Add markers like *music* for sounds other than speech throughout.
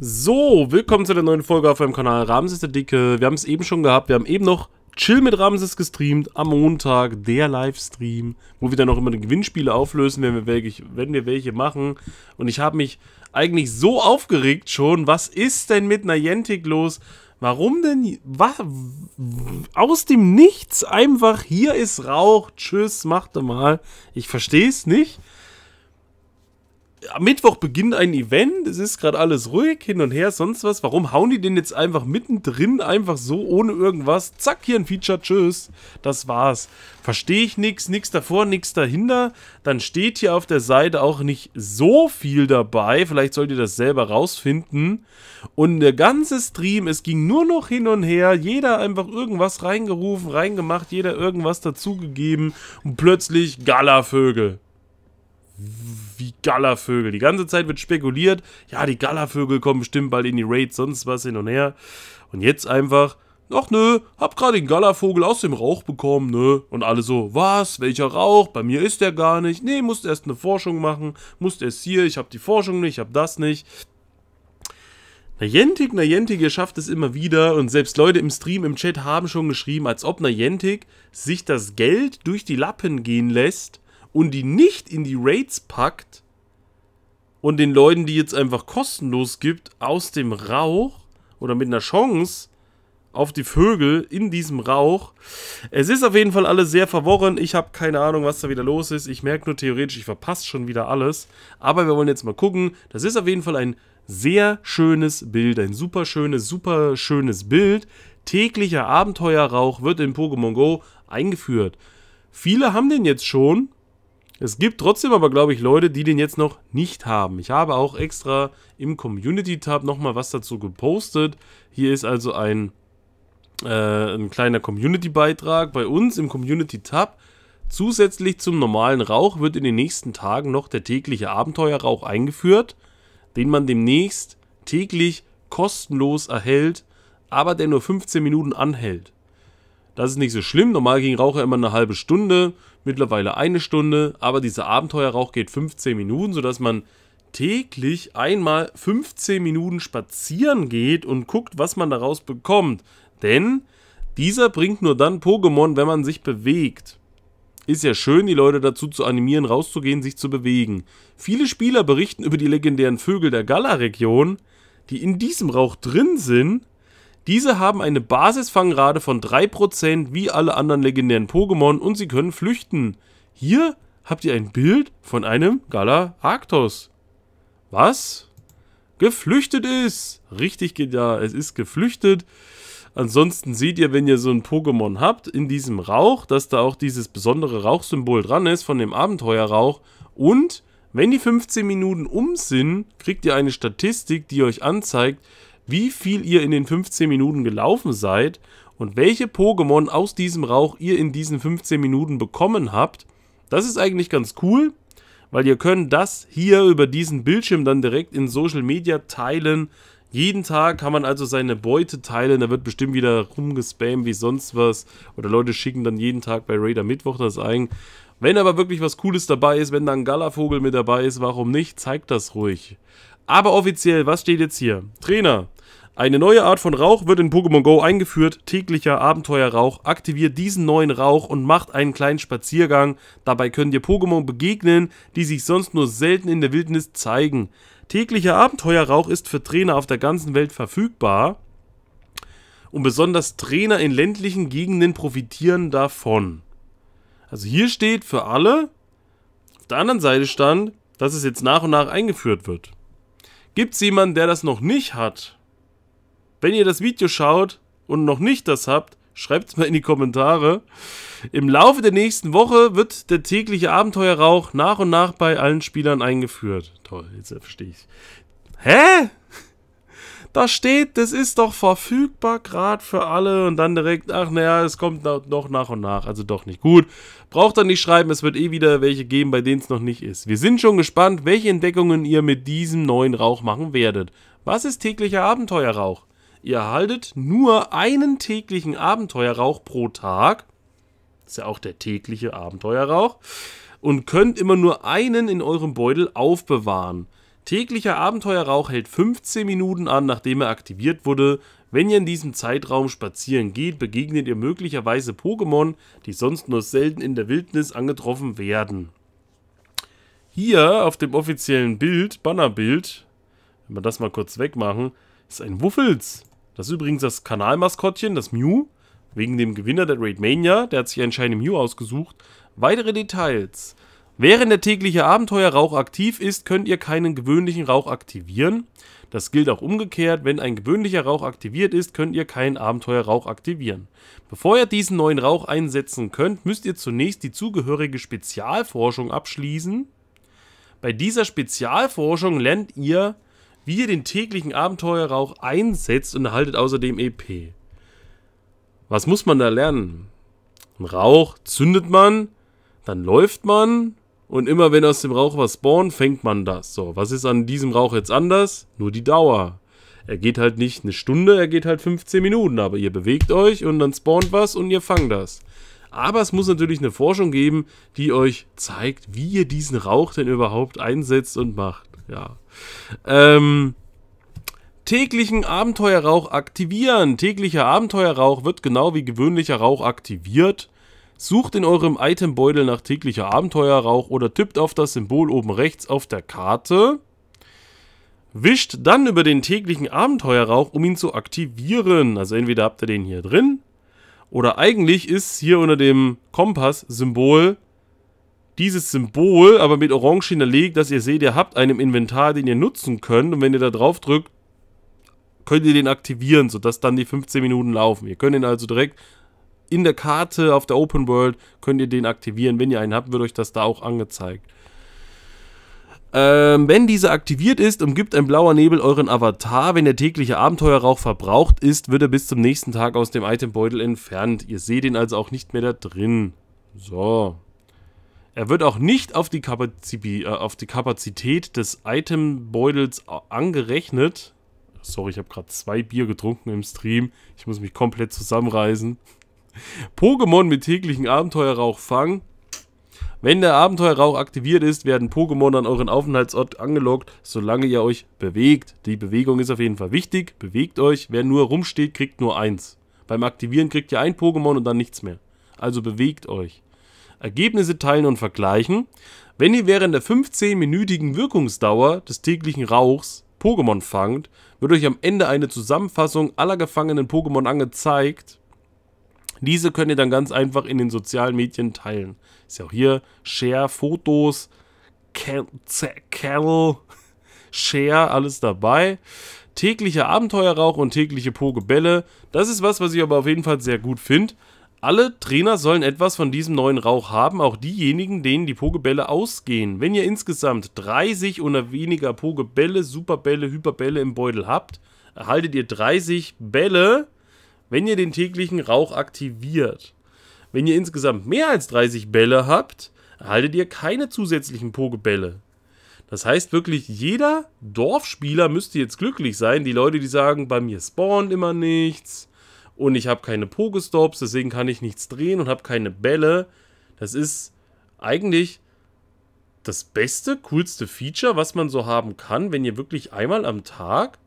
So, willkommen zu der neuen Folge auf meinem Kanal. Ramses ist der Dicke. Wir haben es eben schon gehabt. Wir haben eben noch Chill mit Ramses gestreamt am Montag, der Livestream, wo wir dann auch immer die Gewinnspiele auflösen, wenn wir, welche, wenn wir welche machen. Und ich habe mich eigentlich so aufgeregt schon. Was ist denn mit Niantic los? Warum denn was, aus dem Nichts einfach hier ist Rauch, tschüss, machte mal. Ich verstehe es nicht am Mittwoch beginnt ein Event, es ist gerade alles ruhig, hin und her, sonst was. Warum hauen die den jetzt einfach mittendrin, einfach so, ohne irgendwas? Zack, hier ein Feature, tschüss. Das war's. Verstehe ich nichts, nichts davor, nichts dahinter. Dann steht hier auf der Seite auch nicht so viel dabei. Vielleicht sollt ihr das selber rausfinden. Und der ganze Stream, es ging nur noch hin und her. Jeder einfach irgendwas reingerufen, reingemacht, jeder irgendwas dazugegeben. Und plötzlich Galavögel wie Gallervögel. Die ganze Zeit wird spekuliert, ja, die Gallervögel kommen bestimmt bald in die Raid, sonst was hin und her. Und jetzt einfach, ach nö, hab gerade den Gallervogel aus dem Rauch bekommen, nö. Und alle so, was, welcher Rauch? Bei mir ist der gar nicht. Nee, musst erst eine Forschung machen, musst erst hier, ich hab die Forschung nicht, ich hab das nicht. Niantic, Niantic, ihr schafft es immer wieder und selbst Leute im Stream, im Chat haben schon geschrieben, als ob Niantic sich das Geld durch die Lappen gehen lässt, und die nicht in die Raids packt und den Leuten, die jetzt einfach kostenlos gibt, aus dem Rauch oder mit einer Chance auf die Vögel in diesem Rauch. Es ist auf jeden Fall alles sehr verworren. Ich habe keine Ahnung, was da wieder los ist. Ich merke nur theoretisch, ich verpasse schon wieder alles. Aber wir wollen jetzt mal gucken. Das ist auf jeden Fall ein sehr schönes Bild. Ein super schönes, super schönes Bild. Täglicher Abenteuerrauch wird in Pokémon Go eingeführt. Viele haben den jetzt schon. Es gibt trotzdem aber, glaube ich, Leute, die den jetzt noch nicht haben. Ich habe auch extra im Community-Tab nochmal was dazu gepostet. Hier ist also ein, äh, ein kleiner Community-Beitrag bei uns im Community-Tab. Zusätzlich zum normalen Rauch wird in den nächsten Tagen noch der tägliche Abenteuerrauch eingeführt, den man demnächst täglich kostenlos erhält, aber der nur 15 Minuten anhält. Das ist nicht so schlimm. Normal ging Raucher immer eine halbe Stunde mittlerweile eine Stunde, aber dieser Abenteuerrauch geht 15 Minuten, sodass man täglich einmal 15 Minuten spazieren geht und guckt, was man daraus bekommt. Denn dieser bringt nur dann Pokémon, wenn man sich bewegt. Ist ja schön, die Leute dazu zu animieren, rauszugehen, sich zu bewegen. Viele Spieler berichten über die legendären Vögel der Gala-Region, die in diesem Rauch drin sind diese haben eine Basisfangrate von 3% wie alle anderen legendären Pokémon und sie können flüchten. Hier habt ihr ein Bild von einem gala Was? Geflüchtet ist! Richtig, ja, es ist geflüchtet. Ansonsten seht ihr, wenn ihr so ein Pokémon habt, in diesem Rauch, dass da auch dieses besondere Rauchsymbol dran ist von dem Abenteuerrauch. Und wenn die 15 Minuten um sind, kriegt ihr eine Statistik, die euch anzeigt, wie viel ihr in den 15 Minuten gelaufen seid und welche Pokémon aus diesem Rauch ihr in diesen 15 Minuten bekommen habt. Das ist eigentlich ganz cool, weil ihr könnt das hier über diesen Bildschirm dann direkt in Social Media teilen. Jeden Tag kann man also seine Beute teilen, da wird bestimmt wieder rumgespammt wie sonst was. Oder Leute schicken dann jeden Tag bei Raider Mittwoch das ein. Wenn aber wirklich was Cooles dabei ist, wenn da ein Galavogel mit dabei ist, warum nicht? Zeigt das ruhig. Aber offiziell, was steht jetzt hier? Trainer, eine neue Art von Rauch wird in Pokémon Go eingeführt. Täglicher Abenteuerrauch. Aktiviert diesen neuen Rauch und macht einen kleinen Spaziergang. Dabei könnt ihr Pokémon begegnen, die sich sonst nur selten in der Wildnis zeigen. Täglicher Abenteuerrauch ist für Trainer auf der ganzen Welt verfügbar. Und besonders Trainer in ländlichen Gegenden profitieren davon. Also hier steht für alle. Auf der anderen Seite stand, dass es jetzt nach und nach eingeführt wird. Gibt es jemanden, der das noch nicht hat? Wenn ihr das Video schaut und noch nicht das habt, schreibt es mal in die Kommentare. Im Laufe der nächsten Woche wird der tägliche Abenteuerrauch nach und nach bei allen Spielern eingeführt. Toll, jetzt verstehe ich. Hä? Da steht, das ist doch verfügbar gerade für alle und dann direkt, ach naja, es kommt noch nach und nach, also doch nicht gut. Braucht dann nicht schreiben, es wird eh wieder welche geben, bei denen es noch nicht ist. Wir sind schon gespannt, welche Entdeckungen ihr mit diesem neuen Rauch machen werdet. Was ist täglicher Abenteuerrauch? Ihr erhaltet nur einen täglichen Abenteuerrauch pro Tag. Das ist ja auch der tägliche Abenteuerrauch. Und könnt immer nur einen in eurem Beutel aufbewahren. Täglicher Abenteuerrauch hält 15 Minuten an, nachdem er aktiviert wurde. Wenn ihr in diesem Zeitraum spazieren geht, begegnet ihr möglicherweise Pokémon, die sonst nur selten in der Wildnis angetroffen werden. Hier auf dem offiziellen Bild, Bannerbild, wenn wir das mal kurz wegmachen, ist ein Wuffels. Das ist übrigens das Kanalmaskottchen, das Mew, wegen dem Gewinner der Raid Mania, der hat sich anscheinend Mew ausgesucht. Weitere Details. Während der tägliche Abenteuerrauch aktiv ist, könnt ihr keinen gewöhnlichen Rauch aktivieren. Das gilt auch umgekehrt, wenn ein gewöhnlicher Rauch aktiviert ist, könnt ihr keinen Abenteuerrauch aktivieren. Bevor ihr diesen neuen Rauch einsetzen könnt, müsst ihr zunächst die zugehörige Spezialforschung abschließen. Bei dieser Spezialforschung lernt ihr, wie ihr den täglichen Abenteuerrauch einsetzt und erhaltet außerdem EP. Was muss man da lernen? Ein Rauch zündet man, dann läuft man, und immer wenn aus dem Rauch was spawnt, fängt man das. So, was ist an diesem Rauch jetzt anders? Nur die Dauer. Er geht halt nicht eine Stunde, er geht halt 15 Minuten, aber ihr bewegt euch und dann spawnt was und ihr fangt das. Aber es muss natürlich eine Forschung geben, die euch zeigt, wie ihr diesen Rauch denn überhaupt einsetzt und macht. Ja. Ähm, täglichen Abenteuerrauch aktivieren. Täglicher Abenteuerrauch wird genau wie gewöhnlicher Rauch aktiviert. Sucht in eurem Itembeutel nach täglicher Abenteuerrauch oder tippt auf das Symbol oben rechts auf der Karte. Wischt dann über den täglichen Abenteuerrauch, um ihn zu aktivieren. Also entweder habt ihr den hier drin oder eigentlich ist hier unter dem Kompass-Symbol dieses Symbol, aber mit orange hinterlegt, dass ihr seht, ihr habt einen Inventar, den ihr nutzen könnt. Und wenn ihr da drauf drückt, könnt ihr den aktivieren, sodass dann die 15 Minuten laufen. Ihr könnt ihn also direkt in der Karte auf der Open World könnt ihr den aktivieren. Wenn ihr einen habt, wird euch das da auch angezeigt. Ähm, wenn dieser aktiviert ist, umgibt ein blauer Nebel euren Avatar. Wenn der tägliche Abenteuerrauch verbraucht ist, wird er bis zum nächsten Tag aus dem Itembeutel entfernt. Ihr seht ihn also auch nicht mehr da drin. So. Er wird auch nicht auf die, Kapazität, äh, auf die Kapazität des Itembeutels angerechnet. Sorry, ich habe gerade zwei Bier getrunken im Stream. Ich muss mich komplett zusammenreißen. Pokémon mit täglichen Abenteuerrauch fangen. Wenn der Abenteuerrauch aktiviert ist, werden Pokémon an euren Aufenthaltsort angelockt, solange ihr euch bewegt. Die Bewegung ist auf jeden Fall wichtig. Bewegt euch. Wer nur rumsteht, kriegt nur eins. Beim Aktivieren kriegt ihr ein Pokémon und dann nichts mehr. Also bewegt euch. Ergebnisse teilen und vergleichen. Wenn ihr während der 15-minütigen Wirkungsdauer des täglichen Rauchs Pokémon fangt, wird euch am Ende eine Zusammenfassung aller gefangenen Pokémon angezeigt diese könnt ihr dann ganz einfach in den sozialen Medien teilen. Ist ja auch hier Share, Fotos, Kettle, *laughs* Share, alles dabei. Täglicher Abenteuerrauch und tägliche Pokebälle. Das ist was, was ich aber auf jeden Fall sehr gut finde. Alle Trainer sollen etwas von diesem neuen Rauch haben, auch diejenigen, denen die Pokebälle ausgehen. Wenn ihr insgesamt 30 oder weniger Pokebälle, Superbälle, Hyperbälle im Beutel habt, erhaltet ihr 30 Bälle wenn ihr den täglichen Rauch aktiviert, wenn ihr insgesamt mehr als 30 Bälle habt, erhaltet ihr keine zusätzlichen Pokebälle. Das heißt wirklich, jeder Dorfspieler müsste jetzt glücklich sein. Die Leute, die sagen, bei mir spawnt immer nichts und ich habe keine Pokestops, deswegen kann ich nichts drehen und habe keine Bälle. Das ist eigentlich das beste, coolste Feature, was man so haben kann, wenn ihr wirklich einmal am Tag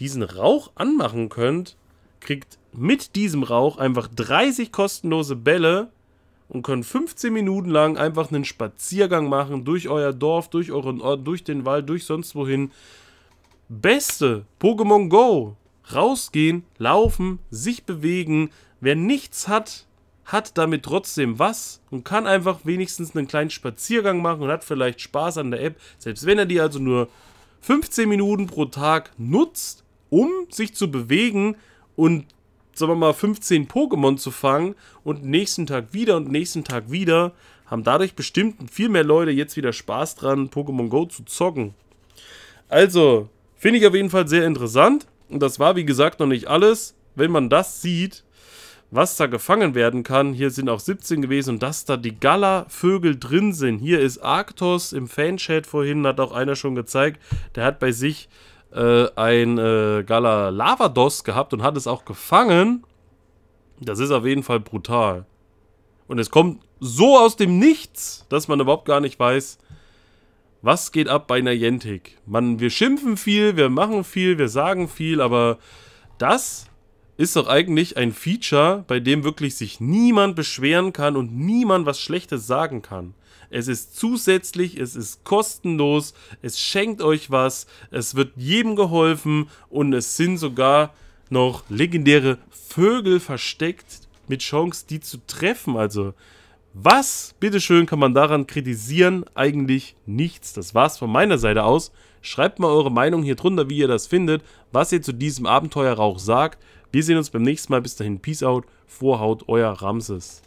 diesen Rauch anmachen könnt kriegt mit diesem Rauch einfach 30 kostenlose Bälle und könnt 15 Minuten lang einfach einen Spaziergang machen durch euer Dorf, durch euren Ort, durch den Wald, durch sonst wohin. Beste Pokémon Go. Rausgehen, laufen, sich bewegen. Wer nichts hat, hat damit trotzdem was und kann einfach wenigstens einen kleinen Spaziergang machen und hat vielleicht Spaß an der App, selbst wenn er die also nur 15 Minuten pro Tag nutzt, um sich zu bewegen, und sagen wir mal 15 Pokémon zu fangen und nächsten Tag wieder und nächsten Tag wieder, haben dadurch bestimmt viel mehr Leute jetzt wieder Spaß dran, Pokémon Go zu zocken. Also, finde ich auf jeden Fall sehr interessant. Und das war, wie gesagt, noch nicht alles. Wenn man das sieht, was da gefangen werden kann, hier sind auch 17 gewesen und dass da die Gala-Vögel drin sind. Hier ist Arktos im Fanchat vorhin, hat auch einer schon gezeigt, der hat bei sich äh, ein äh, Gala Lavados gehabt und hat es auch gefangen. Das ist auf jeden Fall brutal. Und es kommt so aus dem Nichts, dass man überhaupt gar nicht weiß, was geht ab bei Niantic. Man, wir schimpfen viel, wir machen viel, wir sagen viel, aber das ist doch eigentlich ein Feature, bei dem wirklich sich niemand beschweren kann und niemand was Schlechtes sagen kann. Es ist zusätzlich, es ist kostenlos, es schenkt euch was, es wird jedem geholfen und es sind sogar noch legendäre Vögel versteckt mit Chance, die zu treffen. Also, was, bitteschön, kann man daran kritisieren? Eigentlich nichts. Das war's von meiner Seite aus. Schreibt mal eure Meinung hier drunter, wie ihr das findet, was ihr zu diesem Abenteuerrauch sagt. Wir sehen uns beim nächsten Mal. Bis dahin, Peace out, Vorhaut, euer Ramses.